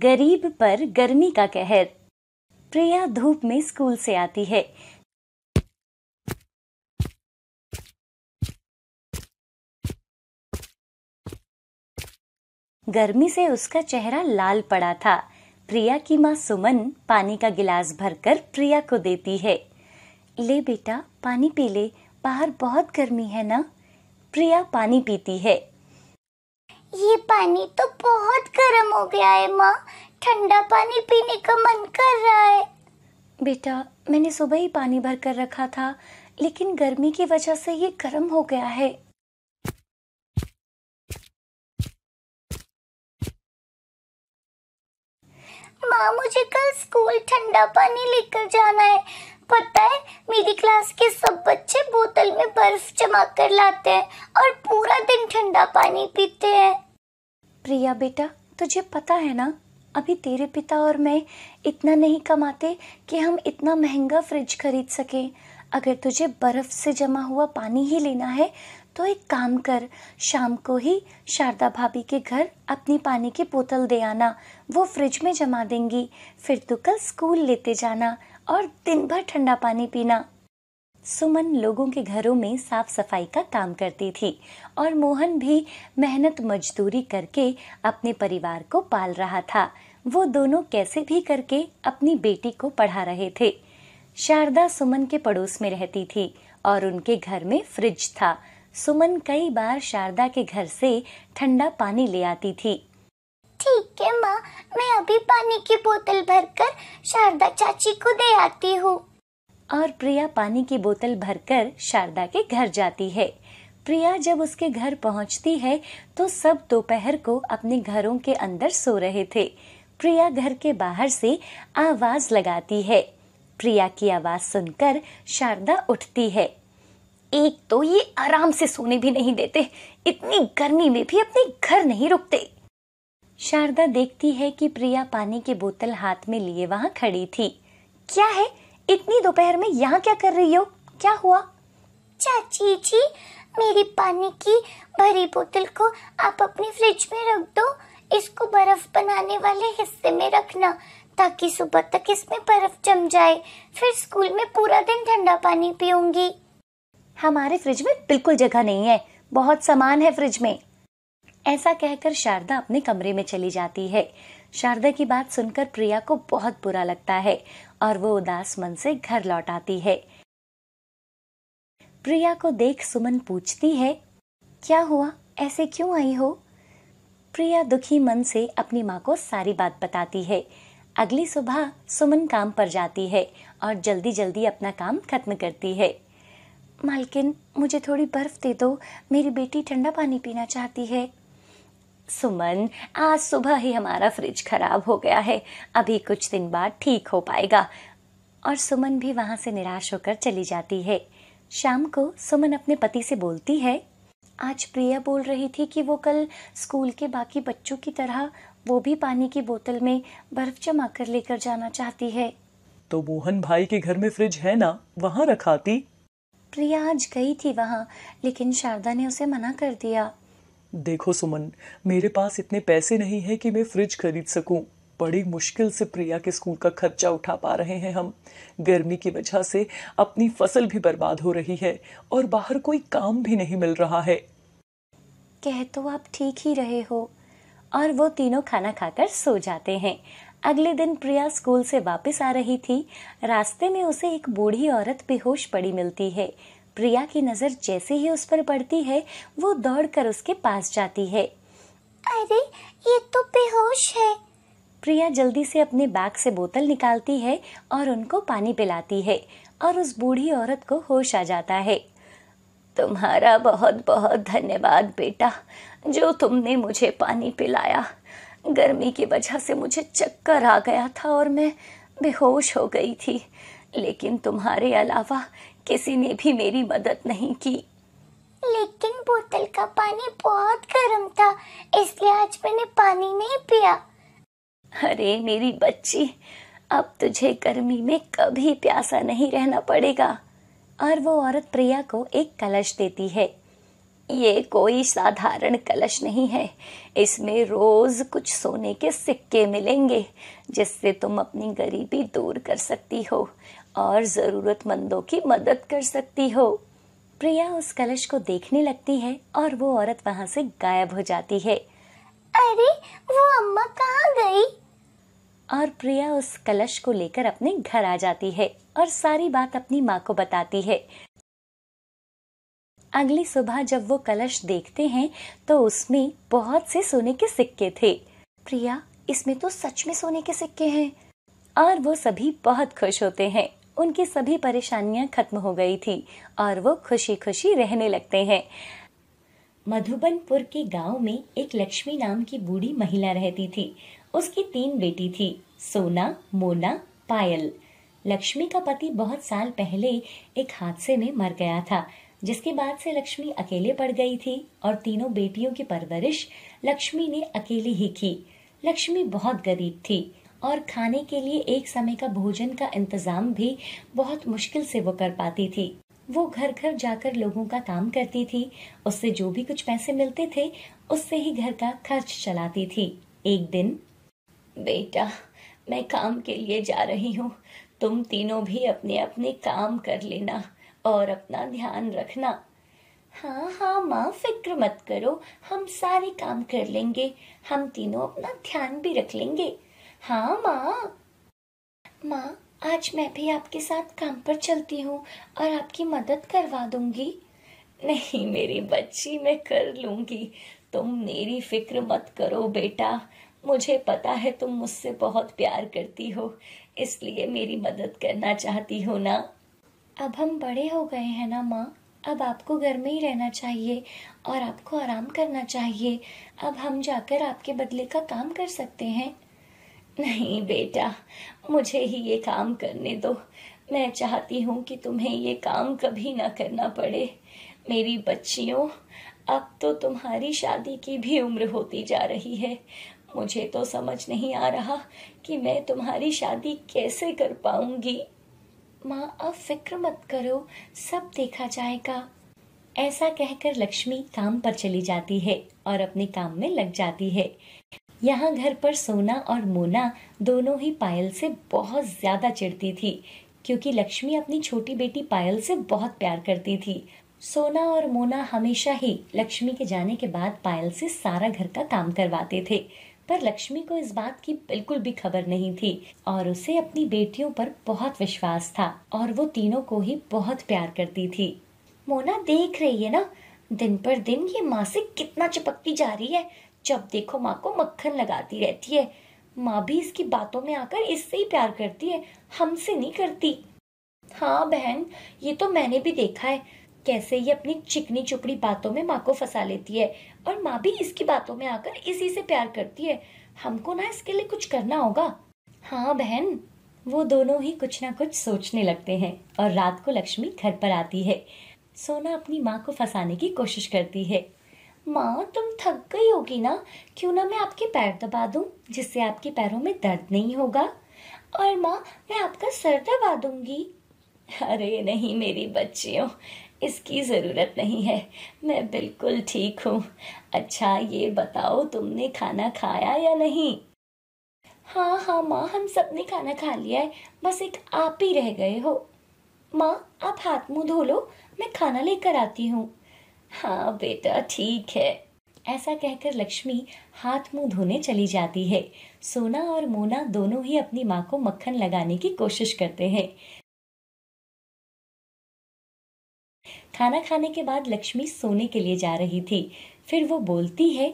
गरीब पर गर्मी का कहर प्रिया धूप में स्कूल से आती है गर्मी से उसका चेहरा लाल पड़ा था प्रिया की माँ सुमन पानी का गिलास भरकर प्रिया को देती है ले बेटा पानी पी ले बाहर बहुत गर्मी है ना प्रिया पानी पीती है ये पानी तो बहुत गर्म हो गया है माँ ठंडा पानी पीने का मन कर रहा है बेटा मैंने सुबह ही पानी भर कर रखा था लेकिन गर्मी की वजह से ये गर्म हो गया है माँ मुझे कल स्कूल ठंडा पानी लेकर जाना है पता है मेरी क्लास के सब बच्चे बोतल में बर्फ जमा कर लाते हैं और पूरा दिन ठंडा पानी पीते हैं प्रिया बेटा तुझे पता है ना अभी तेरे पिता और मैं इतना नहीं कमाते कि हम इतना महंगा फ्रिज खरीद सकें अगर तुझे बर्फ़ से जमा हुआ पानी ही लेना है तो एक काम कर शाम को ही शारदा भाभी के घर अपनी पानी की बोतल दे आना वो फ्रिज में जमा देंगी फिर तू कल स्कूल लेते जाना और दिन भर ठंडा पानी पीना सुमन लोगों के घरों में साफ सफाई का काम करती थी और मोहन भी मेहनत मजदूरी करके अपने परिवार को पाल रहा था वो दोनों कैसे भी करके अपनी बेटी को पढ़ा रहे थे शारदा सुमन के पड़ोस में रहती थी और उनके घर में फ्रिज था सुमन कई बार शारदा के घर से ठंडा पानी ले आती थी ठीक है माँ मैं अभी पानी की बोतल भरकर शारदा चाची को दे आती हूँ और प्रिया पानी की बोतल भरकर शारदा के घर जाती है प्रिया जब उसके घर पहुंचती है तो सब दोपहर को अपने घरों के अंदर सो रहे थे प्रिया घर के बाहर से आवाज लगाती है प्रिया की आवाज सुनकर शारदा उठती है एक तो ये आराम से सोने भी नहीं देते इतनी गर्मी में भी अपने घर नहीं रुकते शारदा देखती है कि प्रिया पानी की बोतल हाथ में लिए वहां खड़ी थी क्या है इतनी दोपहर में यहाँ क्या कर रही हो क्या हुआ चाची जी मेरी पानी की भरी बोतल को आप अपने फ्रिज में रख दो इसको बर्फ बनाने वाले हिस्से में रखना ताकि सुबह तक इसमें बर्फ जम जाए फिर स्कूल में पूरा दिन ठंडा पानी पीऊंगी हमारे फ्रिज में बिल्कुल जगह नहीं है बहुत सामान है फ्रिज में ऐसा कहकर शारदा अपने कमरे में चली जाती है शारदा की बात सुनकर प्रिया को बहुत बुरा लगता है और वो उदास मन से घर लौट आती है प्रिया को देख सुमन पूछती है क्या हुआ ऐसे क्यों आई हो प्रिया दुखी मन से अपनी माँ को सारी बात बताती है अगली सुबह सुमन काम पर जाती है और जल्दी जल्दी अपना काम खत्म करती है मालकिन मुझे थोड़ी बर्फ दे दो मेरी बेटी ठंडा पानी पीना चाहती है सुमन आज सुबह ही हमारा फ्रिज खराब हो गया है अभी कुछ दिन बाद ठीक हो पाएगा और सुमन भी वहां से निराश होकर चली जाती है शाम को सुमन अपने पति से बोलती है आज प्रिया बोल रही थी कि वो कल स्कूल के बाकी बच्चों की तरह वो भी पानी की बोतल में बर्फ जमा कर लेकर जाना चाहती है तो मोहन भाई के घर में फ्रिज है ना वहाँ रखाती प्रिया आज गई थी वहाँ लेकिन शारदा ने उसे मना कर दिया देखो सुमन मेरे पास इतने पैसे नहीं है कि मैं फ्रिज खरीद सकूं बड़ी मुश्किल से प्रिया के स्कूल का खर्चा उठा पा रहे हैं हम गर्मी की वजह से अपनी फसल भी बर्बाद हो रही है और बाहर कोई काम भी नहीं मिल रहा है कह तो आप ठीक ही रहे हो और वो तीनों खाना खाकर सो जाते हैं अगले दिन प्रिया स्कूल से वापस आ रही थी रास्ते में उसे एक बूढ़ी औरत बेहोश पड़ी मिलती है प्रिया की नज़र जैसे ही उस पर पड़ती है वो दौड़कर उसके पास जाती है अरे ये तो बेहोश है प्रिया जल्दी से अपने बैग से बोतल निकालती है और उनको पानी पिलाती है और उस बूढ़ी औरत को होश आ जाता है तुम्हारा बहुत बहुत धन्यवाद बेटा जो तुमने मुझे पानी पिलाया गर्मी की वजह से मुझे चक्कर आ गया था और मैं बेहोश हो गई थी लेकिन तुम्हारे अलावा किसी ने भी मेरी मदद नहीं की लेकिन बोतल का पानी बहुत गर्म था इसलिए आज मैंने पानी नहीं पिया अरे मेरी बच्ची अब तुझे गर्मी में कभी प्यासा नहीं रहना पड़ेगा और वो औरत प्रिया को एक कलश देती है ये कोई साधारण कलश नहीं है इसमें रोज कुछ सोने के सिक्के मिलेंगे जिससे तुम अपनी गरीबी दूर कर सकती हो और ज़रूरतमंदों की मदद कर सकती हो प्रिया उस कलश को देखने लगती है और वो औरत वहाँ से गायब हो जाती है अरे वो अम्मा कहाँ गई और प्रिया उस कलश को लेकर अपने घर आ जाती है और सारी बात अपनी माँ को बताती है अगली सुबह जब वो कलश देखते हैं तो उसमें बहुत से सोने के सिक्के थे प्रिया इसमें तो सच में सोने के सिक्के हैं और वो सभी बहुत खुश होते हैं उनकी सभी परेशानियां खत्म हो गई थी और वो खुशी खुशी रहने लगते हैं मधुबनपुर के गांव में एक लक्ष्मी नाम की बूढ़ी महिला रहती थी उसकी तीन बेटी थी सोना मोना पायल लक्ष्मी का पति बहुत साल पहले एक हादसे में मर गया था जिसके बाद से लक्ष्मी अकेले पड़ गई थी और तीनों बेटियों की परवरिश लक्ष्मी ने अकेली ही की लक्ष्मी बहुत गरीब थी और खाने के लिए एक समय का भोजन का इंतज़ाम भी बहुत मुश्किल से वो कर पाती थी वो घर घर जाकर लोगों का काम करती थी उससे जो भी कुछ पैसे मिलते थे उससे ही घर का खर्च चलाती थी एक दिन बेटा मैं काम के लिए जा रही हूँ तुम तीनों भी अपने अपने काम कर लेना और अपना ध्यान रखना हाँ हाँ माँ फिक्र मत करो हम सारे काम कर लेंगे हम तीनों अपना ध्यान भी रख लेंगे हाँ माँ माँ आज मैं भी आपके साथ काम पर चलती हूँ और आपकी मदद करवा दूंगी नहीं मेरी बच्ची मैं कर लूंगी तुम मेरी फिक्र मत करो बेटा मुझे पता है तुम मुझसे बहुत प्यार करती हो इसलिए मेरी मदद करना चाहती हो ना अब हम बड़े हो गए हैं ना माँ अब आपको घर में ही रहना चाहिए और आपको आराम करना चाहिए अब हम जाकर आपके बदले का काम कर सकते हैं नहीं बेटा मुझे ही ये काम करने दो मैं चाहती हूँ कि तुम्हें ये काम कभी ना करना पड़े मेरी बच्चियों अब तो तुम्हारी शादी की भी उम्र होती जा रही है मुझे तो समझ नहीं आ रहा कि मैं तुम्हारी शादी कैसे कर पाऊंगी माँ अब फिक्र मत करो सब देखा जाएगा ऐसा कहकर लक्ष्मी काम पर चली जाती है और अपने काम में लग जाती है यहाँ घर पर सोना और मोना दोनों ही पायल से बहुत ज़्यादा चिढ़ती थी क्योंकि लक्ष्मी अपनी छोटी बेटी पायल से बहुत प्यार करती थी सोना और मोना हमेशा ही लक्ष्मी के जाने के बाद पायल से सारा घर का काम करवाते थे पर लक्ष्मी को इस बात की बिल्कुल भी खबर नहीं थी और उसे अपनी बेटियों पर बहुत विश्वास था और वो तीनों को ही बहुत प्यार करती थी मोना देख रही है ना दिन पर दिन ये मासिक कितना चिपकती जा रही है जब देखो माँ को मक्खन लगाती रहती है माँ भी इसकी बातों में आकर इससे ही प्यार करती है हमसे नहीं करती हाँ बहन ये तो मैंने भी देखा है कैसे ये अपनी चिकनी चुपड़ी बातों में माँ को फंसा लेती है और माँ भी इसकी बातों में आकर इसी से प्यार करती है हमको ना इसके लिए कुछ करना होगा हाँ बहन वो दोनों ही कुछ ना कुछ सोचने लगते हैं और रात को लक्ष्मी घर पर आती है सोना अपनी माँ को फंसाने की कोशिश करती है माँ तुम थक गई होगी ना क्यों ना मैं आपके पैर दबा दूँ जिससे आपके पैरों में दर्द नहीं होगा और माँ मैं आपका सर दबा दूँगी अरे नहीं मेरी बच्चियों इसकी ज़रूरत नहीं है मैं बिल्कुल ठीक हूँ अच्छा ये बताओ तुमने खाना खाया या नहीं हाँ हाँ माँ हम सब ने खाना खा लिया है बस एक आप ही रह गए हो माँ आप हाथ मुंह धो लो मैं खाना लेकर आती हूँ हाँ बेटा ठीक है ऐसा कहकर लक्ष्मी हाथ मुंह धोने चली जाती है सोना और मोना दोनों ही अपनी माँ को मक्खन लगाने की कोशिश करते हैं खाना खाने के बाद लक्ष्मी सोने के लिए जा रही थी फिर वो बोलती है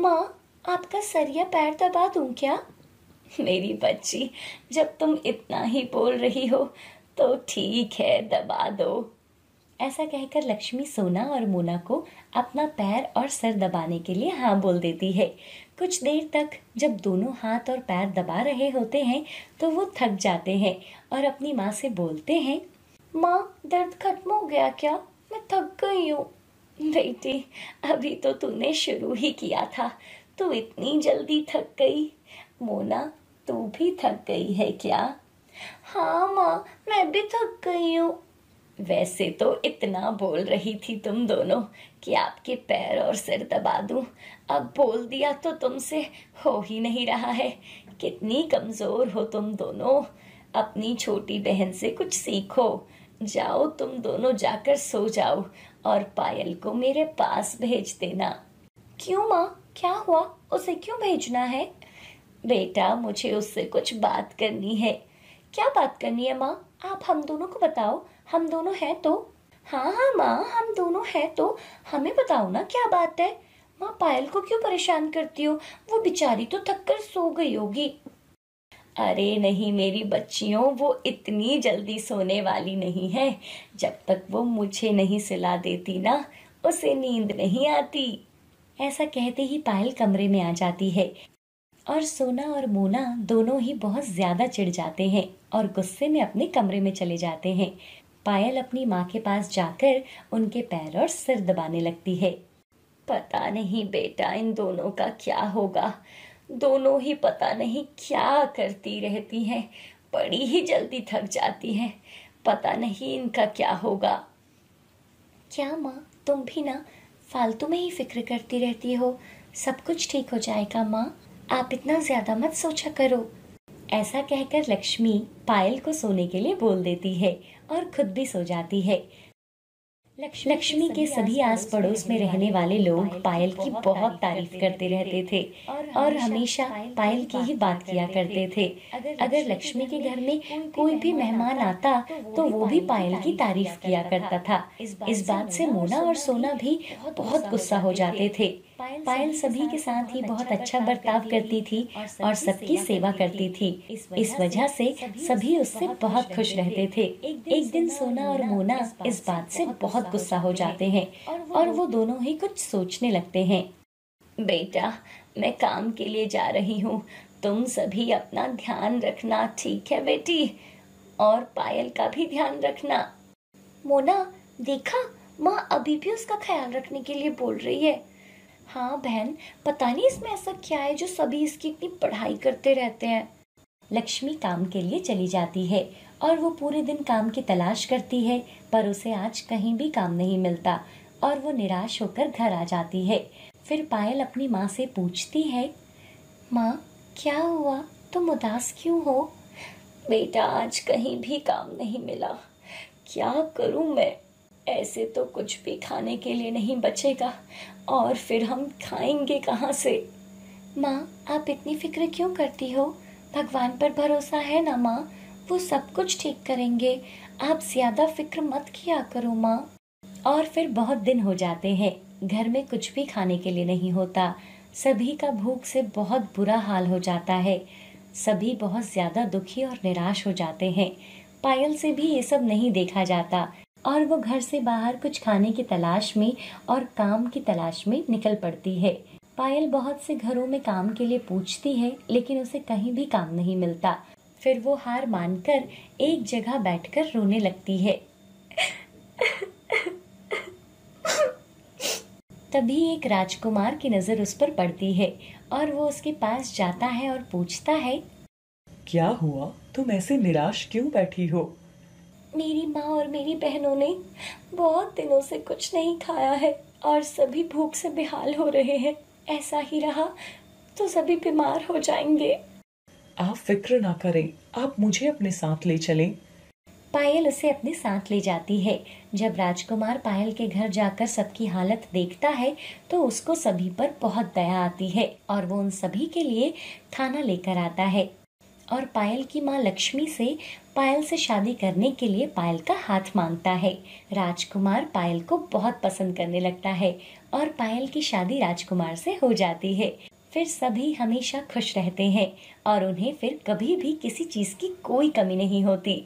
माँ आपका सरिया पैर दबा दूं क्या मेरी बच्ची जब तुम इतना ही बोल रही हो तो ठीक है दबा दो ऐसा कहकर लक्ष्मी सोना और मोना को अपना पैर और सर दबाने के लिए हाँ बोल देती है कुछ देर तक जब दोनों हाथ और पैर दबा रहे होते हैं तो वो थक जाते हैं और अपनी माँ से बोलते हैं माँ दर्द खत्म हो गया क्या मैं थक गई हूँ बेटी अभी तो तूने शुरू ही किया था तू इतनी जल्दी थक गई मोना तू भी थक गई है क्या हाँ माँ मैं भी थक गई हूँ वैसे तो इतना बोल रही थी तुम दोनों कि आपके पैर और सिर दबा दूं अब बोल दिया तो तुमसे हो ही नहीं रहा है कितनी कमजोर हो तुम दोनों अपनी छोटी बहन से कुछ सीखो जाओ तुम दोनों जाकर सो जाओ और पायल को मेरे पास भेज देना क्यों माँ क्या हुआ उसे क्यों भेजना है बेटा मुझे उससे कुछ बात करनी है क्या बात करनी है माँ आप हम दोनों को बताओ हम दोनों हैं तो हाँ हाँ माँ हम दोनों हैं तो हमें बताओ ना क्या बात है माँ पायल को क्यों परेशान करती हो वो बेचारी तो थक कर सो गई होगी अरे नहीं मेरी बच्चियों वो इतनी जल्दी सोने वाली नहीं है जब तक वो मुझे नहीं सिला देती ना उसे नींद नहीं आती ऐसा कहते ही पायल कमरे में आ जाती है और सोना और मोना दोनों ही बहुत ज़्यादा चिढ़ जाते हैं और गुस्से में अपने कमरे में चले जाते हैं पायल अपनी माँ के पास जाकर उनके पैर और सिर दबाने लगती है पता नहीं बेटा इन दोनों का क्या होगा दोनों ही पता नहीं क्या करती रहती हैं बड़ी ही जल्दी थक जाती हैं पता नहीं इनका क्या होगा क्या माँ तुम भी ना फालतू में ही फिक्र करती रहती हो सब कुछ ठीक हो जाएगा माँ आप इतना ज़्यादा मत सोचा करो ऐसा कहकर लक्ष्मी पायल को सोने के लिए बोल देती है और खुद भी सो जाती है लक्ष्मी, लक्ष्मी के सभी आस पड़ोस में रहने वाले लोग पायल की बहुत तारीफ करते रहते थे और हमेशा पायल की ही बात किया करते थे अगर लक्ष्मी के घर में कोई भी मेहमान आता तो, तो वो भी पायल की तारीफ किया करता था इस बात से मोना और सोना भी बहुत गुस्सा हो जाते थे पायल सभी के साथ ही बहुत अच्छा, अच्छा बर्ताव करती थी और सबकी सेवा करती थी इस वजह से सभी उससे बहुत खुश रहते थे एक दिन सोना और मोना इस बात से बहुत गुस्सा हो जाते हैं और वो दोनों ही कुछ सोचने लगते हैं बेटा मैं काम के लिए जा रही हूँ तुम सभी अपना ध्यान रखना ठीक है बेटी और पायल का भी ध्यान रखना मोना देखा माँ अभी भी उसका ख्याल रखने के लिए बोल रही है हाँ बहन पता नहीं इसमें ऐसा क्या है जो सभी इसकी इतनी पढ़ाई करते रहते हैं लक्ष्मी काम के लिए चली जाती है और वो पूरे दिन काम की तलाश करती है पर उसे आज कहीं भी काम नहीं मिलता और वो निराश होकर घर आ जाती है फिर पायल अपनी माँ से पूछती है माँ क्या हुआ तुम उदास क्यों हो बेटा आज कहीं भी काम नहीं मिला क्या करूँ मैं ऐसे तो कुछ भी खाने के लिए नहीं बचेगा और फिर हम खाएंगे कहाँ से माँ आप इतनी फिक्र क्यों करती हो भगवान पर भरोसा है ना माँ वो सब कुछ ठीक करेंगे आप ज़्यादा फिक्र मत किया करो माँ और फिर बहुत दिन हो जाते हैं घर में कुछ भी खाने के लिए नहीं होता सभी का भूख से बहुत बुरा हाल हो जाता है सभी बहुत ज़्यादा दुखी और निराश हो जाते हैं पायल से भी ये सब नहीं देखा जाता और वो घर से बाहर कुछ खाने की तलाश में और काम की तलाश में निकल पड़ती है पायल बहुत से घरों में काम के लिए पूछती है लेकिन उसे कहीं भी काम नहीं मिलता फिर वो हार मानकर एक जगह बैठकर रोने लगती है तभी एक राजकुमार की नजर उस पर पड़ती है और वो उसके पास जाता है और पूछता है क्या हुआ तुम ऐसे निराश क्यों बैठी हो मेरी माँ और मेरी बहनों ने बहुत दिनों से कुछ नहीं खाया है और सभी भूख से बेहाल हो रहे हैं ऐसा ही रहा तो सभी बीमार हो जाएंगे आप फिक्र ना करें आप मुझे अपने साथ ले चलें पायल उसे अपने साथ ले जाती है जब राजकुमार पायल के घर जाकर सबकी हालत देखता है तो उसको सभी पर बहुत दया आती है और वो उन सभी के लिए खाना लेकर आता है और पायल की माँ लक्ष्मी से पायल से शादी करने के लिए पायल का हाथ मांगता है राजकुमार पायल को बहुत पसंद करने लगता है और पायल की शादी राजकुमार से हो जाती है फिर सभी हमेशा खुश रहते हैं और उन्हें फिर कभी भी किसी चीज़ की कोई कमी नहीं होती